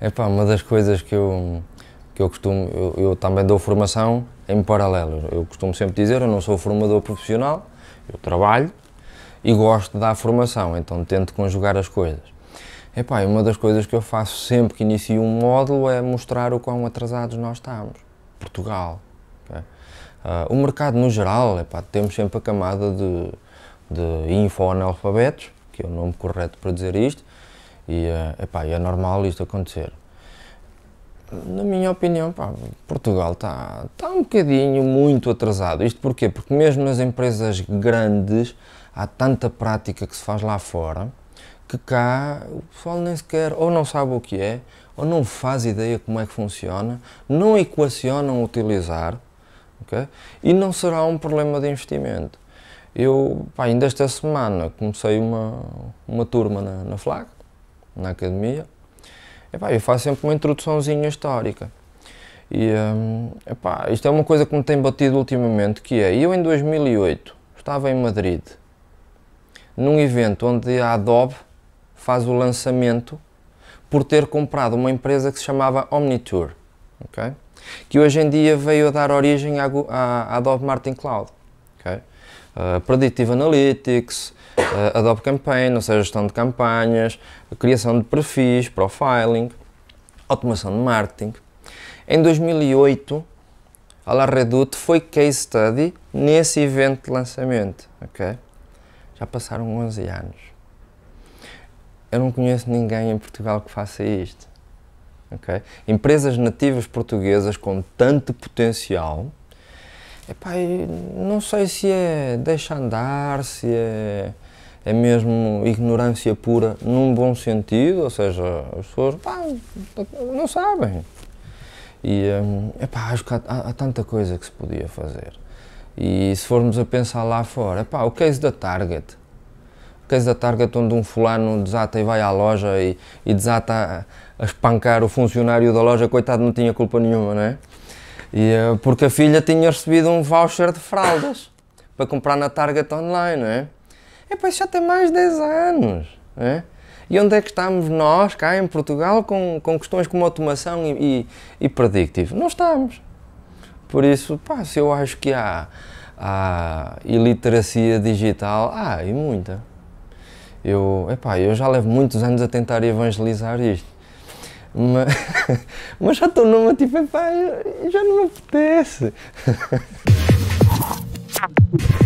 É pá, uma das coisas que eu, que eu costumo, eu, eu, também dou formação em paralelo. Eu costumo sempre dizer, eu não sou formador profissional, eu trabalho e gosto de dar formação, então tento conjugar as coisas. É pá, uma das coisas que eu faço sempre que inicio um módulo é mostrar o quão atrasados nós estamos. Portugal. Okay? Uh, o mercado no geral, epá, temos sempre a camada de, de info-analfabetos, que é o nome correto para dizer isto, e uh, epá, é normal isto acontecer. Na minha opinião, pá, Portugal está tá um bocadinho muito atrasado. Isto porquê? Porque mesmo nas empresas grandes há tanta prática que se faz lá fora que cá o pessoal nem sequer ou não sabe o que é, ou não faz ideia como é que funciona, não equacionam utilizar, okay? e não será um problema de investimento. Eu, pá, ainda esta semana, comecei uma, uma turma na, na FLAG, na academia, epá, eu faço sempre uma introduçãozinha histórica. E um, epá, isto é uma coisa que me tem batido ultimamente, que é, eu em 2008 estava em Madrid, num evento onde a Adobe faz o lançamento por ter comprado uma empresa que se chamava Omnitour, okay? que hoje em dia veio a dar origem à, Adobe Martin Cloud. Okay? Uh, Predictive Analytics, uh, Adobe Campaign, ou seja, gestão de campanhas, criação de perfis, profiling, automação de marketing. Em 2008, a La Redoute foi case study nesse evento de lançamento, ok? Já passaram 11 anos. Eu não conheço ninguém em Portugal que faça isto, ok? Empresas nativas portuguesas com tanto potencial Epá, não sei se é deixa andar, se é, é mesmo ignorância pura, num bom sentido, ou seja, as pessoas pá, não sabem. E hum, epá, acho que há, há, há, tanta coisa que se podia fazer. E se formos a pensar lá fora, epá, o case da Target. O case da Target onde um fulano desata e vai à loja e, e desata a, a espancar o funcionário da loja, coitado, não tinha culpa nenhuma, não é? E, eh, porque a filha tinha recebido um voucher de fraldas para comprar na Target online, não é? É pois já tem mais de 10 anos, não é? E onde é que estamos nós, cá em Portugal, com, com questões como automação e, e, e predictive? Não estamos. Por isso, pá, se eu acho que há, há iliteracia digital, há e muita. Eu, epá, eu já levo muitos anos a tentar evangelizar isto mas, mas já estou numa tipo, e já não me apetece.